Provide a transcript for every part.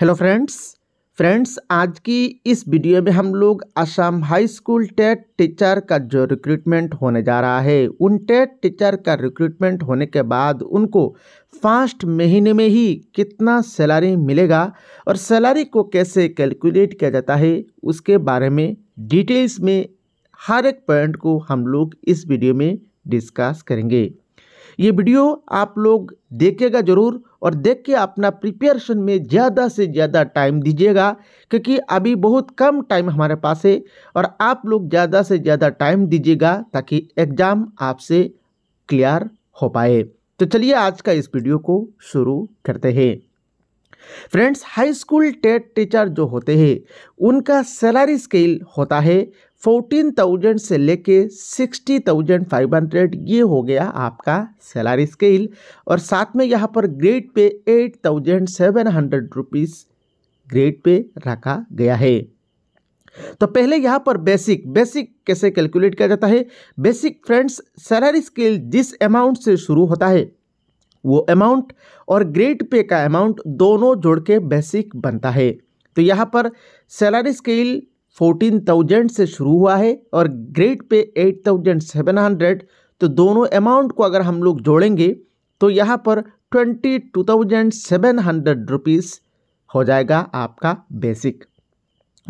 hello friends friends आज की इस वीडियो में हम लोग Assam high school TET teacher का जो रिक्रूटमेंट होने जा रहा है उन टेट टीचर का रिक्रूटमेंट होने के बाद उनको फास्ट महीने में ही कितना सैलरी मिलेगा और सैलरी को कैसे कैलकुलेट किया जाता है उसके बारे में डिटेल्स में हर एक पॉइंट को हम लोग इस वीडियो में डिस्कस करेंगे ये वीडियो आप लोग देखेगा ज़रूर और देख के अपना प्रिपरेशन में ज़्यादा से ज़्यादा टाइम दीजिएगा क्योंकि अभी बहुत कम टाइम हमारे पास है और आप लोग ज़्यादा से ज़्यादा टाइम दीजिएगा ताकि एग्ज़ाम आपसे क्लियर हो पाए तो चलिए आज का इस वीडियो को शुरू करते हैं friends high school TET teacher जो होते हैं उनका सैलरी स्केल होता है फोर्टीन थाउजेंड से लेके सिक्सटी थाउजेंड फाइव हंड्रेड ये हो गया आपका सैलरी स्केल और साथ में यहाँ पर grade pay eight thousand seven hundred rupees grade pay रखा गया है तो पहले यहाँ पर बेसिक बेसिक कैसे कैलकुलेट किया जाता है बेसिक फ्रेंड्स सैलरी स्केल जिस अमाउंट से शुरू होता है वो अमाउंट और ग्रेड पे का अमाउंट दोनों जोड़ के बेसिक बनता है तो यहाँ पर सैलरी स्केल फोर्टीन थाउजेंड से शुरू हुआ है और grade pay eight thousand seven hundred तो दोनों अमाउंट को अगर हम लोग जोड़ेंगे तो यहाँ पर twenty two thousand seven hundred rupees हो जाएगा आपका बेसिक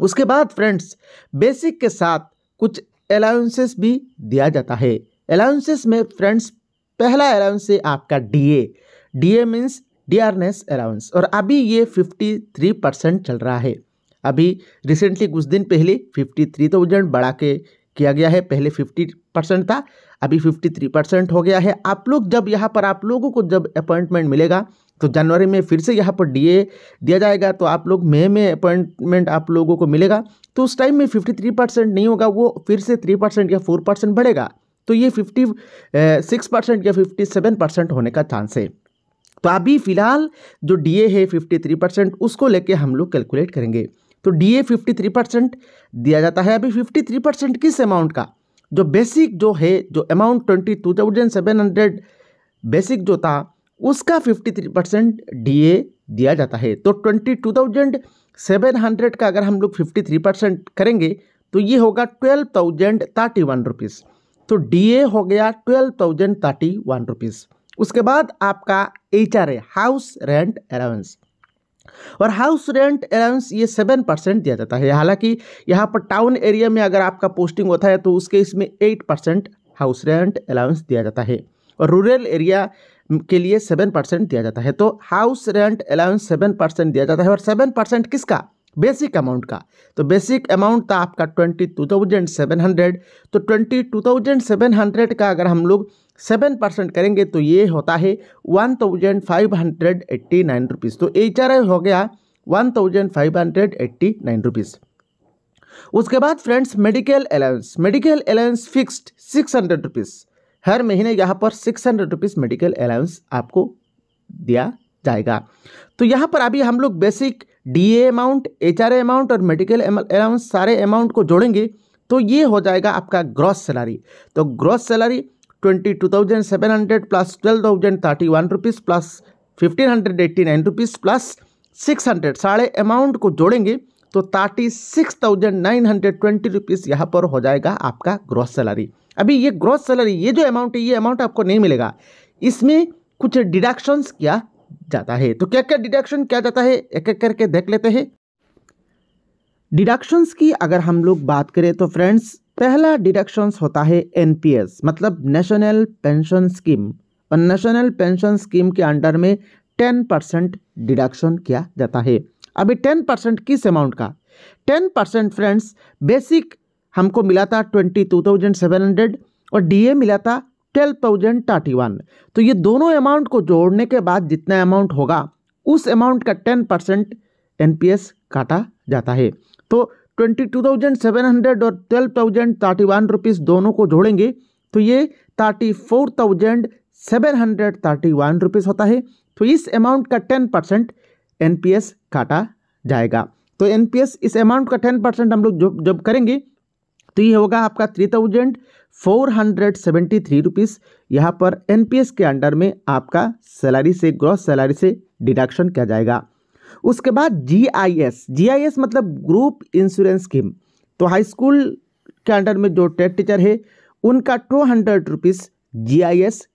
उसके बाद फ्रेंड्स बेसिक के साथ कुछ अलाउंसेस भी दिया जाता है अलाउंसेस में फ्रेंड्स पहला अलाउंस है आपका DA DA means dearness allowance और अभी ये 53 परसेंट चल रहा है अभी रिसेंटली कुछ दिन पहले 53 थाउजेंड तो बढ़ा के किया गया है पहले 50 परसेंट था अभी 53 परसेंट हो गया है आप लोग जब यहाँ पर आप लोगों को जब अपॉइंटमेंट मिलेगा तो जनवरी में फिर से यहाँ पर डीए दिया जाएगा तो आप लोग मई में, में अपॉइंटमेंट आप लोगों को मिलेगा तो उस टाइम में 53 परसेंट नहीं होगा वो फिर से 3 परसेंट या 4 परसेंट बढ़ेगा तो ये फिफ्टी सिक्स परसेंट या फिफ्टी सेवन परसेंट होने का चांस है तो अभी फ़िलहाल जो डीए है फिफ्टी थ्री परसेंट उसको लेके हम लोग कैलकुलेट करेंगे तो डीए फिफ्टी थ्री परसेंट दिया जाता है अभी फिफ्टी थ्री परसेंट किस अमाउंट का जो बेसिक जो है जो amount twenty two thousand seven hundred basic जो था उसका फिफ्टी थ्री परसेंट डी दिया जाता है तो twenty two thousand seven hundred का अगर हम लोग फिफ्टी थ्री परसेंट करेंगे तो ये होगा twelve thousand thirty one rupees तो डीए हो गया twelve thousand thirty one rupees उसके बाद आपका H R A house rent allowance और हाउस रेंट अलाउंस ये सेवन परसेंट दिया जाता है हालांकि यहाँ पर टाउन एरिया में अगर आपका पोस्टिंग होता है तो उसके इसमें eight percent house rent allowance दिया जाता है और रूरल एरिया के लिए सेवन परसेंट दिया जाता है तो house rent allowance seven percent दिया जाता है और सेवन परसेंट किसका बेसिक अमाउंट का तो बेसिक अमाउंट था आपका twenty two thousand seven hundred तो twenty two thousand seven hundred का अगर हम लोग सेवन परसेंट करेंगे तो ये होता है one thousand five hundred eighty nine rupees तो एच आर आई हो गया one thousand five hundred eighty nine rupees उसके बाद friends medical allowance medical allowance fixed six hundred rupees हर महीने यहाँ पर six hundred rupees medical allowance आपको दिया जाएगा तो यहाँ पर अभी हम लोग basic DA amount HRA amount और मेडिकल अलाउंस सारे अमाउंट को जोड़ेंगे तो ये हो जाएगा आपका ग्रॉस सैलरी तो gross salary twenty two thousand seven hundred plus twelve thousand thirty one rupees plus fifteen hundred eighty nine rupees plus six hundred साढ़े अमाउंट को जोड़ेंगे तो thirty six thousand nine hundred twenty rupees यहाँ पर हो जाएगा आपका ग्रॉस सैलरी अभी ये ग्रॉस सैलरी ये जो अमाउंट है ये अमाउंट आपको नहीं मिलेगा इसमें कुछ डिडक्शंस किया जाता है तो क्या क्या डिडक्शन क्या जाता है एक एक करके देख लेते हैं डिडक्शंस की अगर हम लोग बात करें तो फ्रेंड्स पहला डिडक्शंस होता है एनपीएस मतलब नेशनल पेंशन स्कीम और नेशनल पेंशन स्कीम के अंडर में टेन परसेंट डिडक्शन किया जाता है अभी टेन परसेंट किस अमाउंट का टेन परसेंट फ्रेंड्स बेसिक हमको मिला था twenty two thousand seven hundred और डीए मिला था ट्वेल्व थाउजेंड थर्टी वन तो ये दोनों अमाउंट को जोड़ने के बाद जितना अमाउंट होगा उस अमाउंट का टेन परसेंट एन काटा जाता है तो twenty two thousand seven hundred और twelve thousand thirty one rupees दोनों को जोड़ेंगे तो ये thirty four thousand seven hundred thirty one rupees होता है तो इस अमाउंट का टेन परसेंट एन काटा जाएगा तो एन इस अमाउंट का टेन परसेंट हम लोग जब जब करेंगे तो ये होगा आपका three thousand four hundred seventy three rupees यहाँ पर एन के अंडर में आपका सैलरी से ग्रॉस सैलरी से डिडक्शन किया जाएगा उसके बाद जीआईएस जीआईएस मतलब ग्रुप इंश्योरेंस स्कीम तो हाई स्कूल के अंडर में जो टेट टीचर है उनका टू हंड्रेड रुपीज़ जी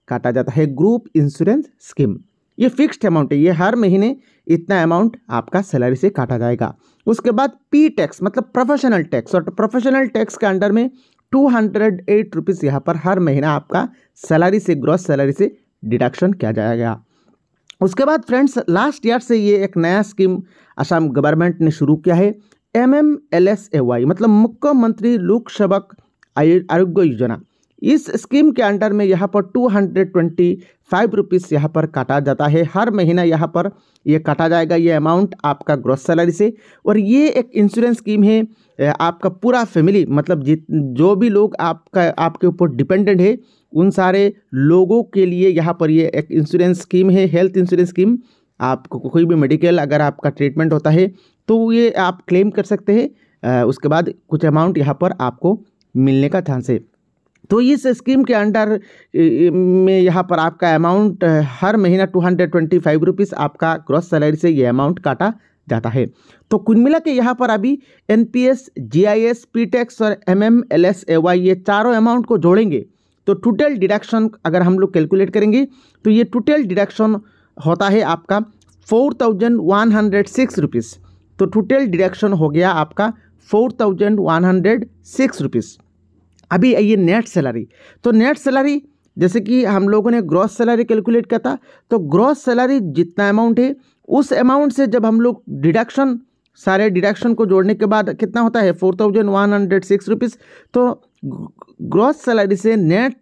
काटा जाता है ग्रुप इंश्योरेंस स्कीम ये फिक्स्ड अमाउंट है ये हर महीने इतना अमाउंट आपका सैलरी से काटा जाएगा उसके बाद पी टैक्स मतलब प्रोफेशनल टैक्स और प्रोफेशनल टैक्स के अंडर में टू हंड्रेड एट रुपीज़ यहाँ पर हर महीना आपका सैलरी से ग्रॉस सैलरी से डिडक्शन किया जाएगा उसके बाद फ्रेंड्स लास्ट ईयर से ये एक नया स्कीम असम गवर्नमेंट ने शुरू किया है M M L S A Y मतलब मुख्यमंत्री लोक सेवक आरोग्य योजना इस स्कीम के अंडर में यहाँ पर two hundred twenty five rupees यहाँ पर काटा जाता है हर महीना यहाँ पर ये काटा जाएगा ये अमाउंट आपका ग्रोथ सैलरी से और ये एक इंश्योरेंस स्कीम है आपका पूरा फैमिली मतलब जित जो भी लोग आपका आपके ऊपर डिपेंडेंट है उन सारे लोगों के लिए यहाँ पर ये एक इंश्योरेंस स्कीम है हेल्थ इंश्योरेंस स्कीम आपको कोई भी मेडिकल अगर आपका ट्रीटमेंट होता है तो ये आप क्लेम कर सकते हैं उसके बाद कुछ अमाउंट यहाँ पर आपको मिलने का चांस है तो इस स्कीम के अंडर में यहाँ पर आपका अमाउंट हर महीना two hundred twenty five rupees आपका ग्रॉस सैलरी से ये अमाउंट काटा जाता है तो कुल मिला के यहाँ पर अभी N P S G I S P tax और M M L S A Y ये चारों अमाउंट को जोड़ेंगे तो टोटल डिडक्शन अगर हम लोग कैलकुलेट करेंगे तो ये टोटल डिडक्शन होता है आपका four thousand one hundred six rupees तो टोटल डिडक्शन हो गया आपका four thousand one hundred six rupees अभी आइए नेट सैलरी तो नेट सैलरी जैसे कि हम लोगों ने ग्रॉस सैलरी कैलकुलेट किया था तो ग्रॉस सैलरी जितना अमाउंट है उस अमाउंट से जब हम लोग डिडक्शन सारे डिडक्शन को जोड़ने के बाद कितना होता है four thousand one hundred six rupees तो ग्रॉस सैलरी से नेट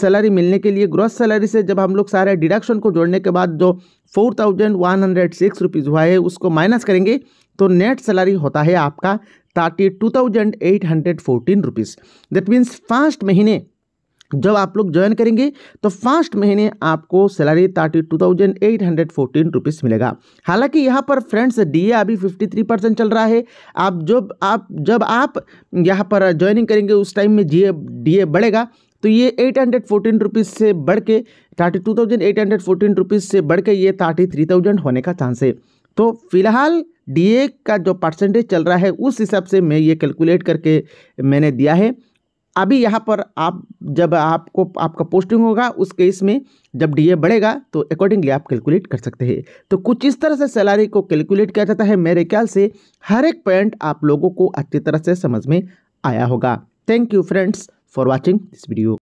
सैलरी मिलने के लिए ग्रॉस सैलरी से जब हम लोग सारे डिडक्शन को जोड़ने के बाद जो four thousand one hundred six rupees हुआ है उसको माइनस करेंगे तो नेट सैलरी होता है आपका thirty two thousand eight hundred fourteen rupees that means first महीने जब आप लोग ज्वाइन करेंगे तो फर्स्ट महीने आपको salary thirty two thousand eight hundred fourteen rupees मिलेगा हालांकि यहाँ पर फ्रेंड्स ए अभी फिफ्टी थ्री परसेंट चल रहा है आप जब आप जब आप यहाँ पर ज्वाइनिंग करेंगे उस टाइम में जी ए बढ़ेगा तो ये एट हंड्रेड फोर्टीन रुपीज़ से बढ़ के thirty two thousand eight hundred fourteen rupees से बढ़ के ये थर्टी थ्री थाउजेंड होने का चांस है तो फिलहाल डीए का जो परसेंटेज चल रहा है उस हिसाब से मैं ये कैलकुलेट करके मैंने दिया है अभी यहाँ पर आप जब आपको आपका पोस्टिंग होगा उस केस में जब डीए बढ़ेगा तो अकॉर्डिंगली आप कैलकुलेट कर सकते हैं तो कुछ इस तरह से सैलरी को कैलकुलेट किया जाता है मेरे ख्याल से हर एक पॉइंट आप लोगों को अच्छी तरह से समझ में आया होगा thank you friends for watching this video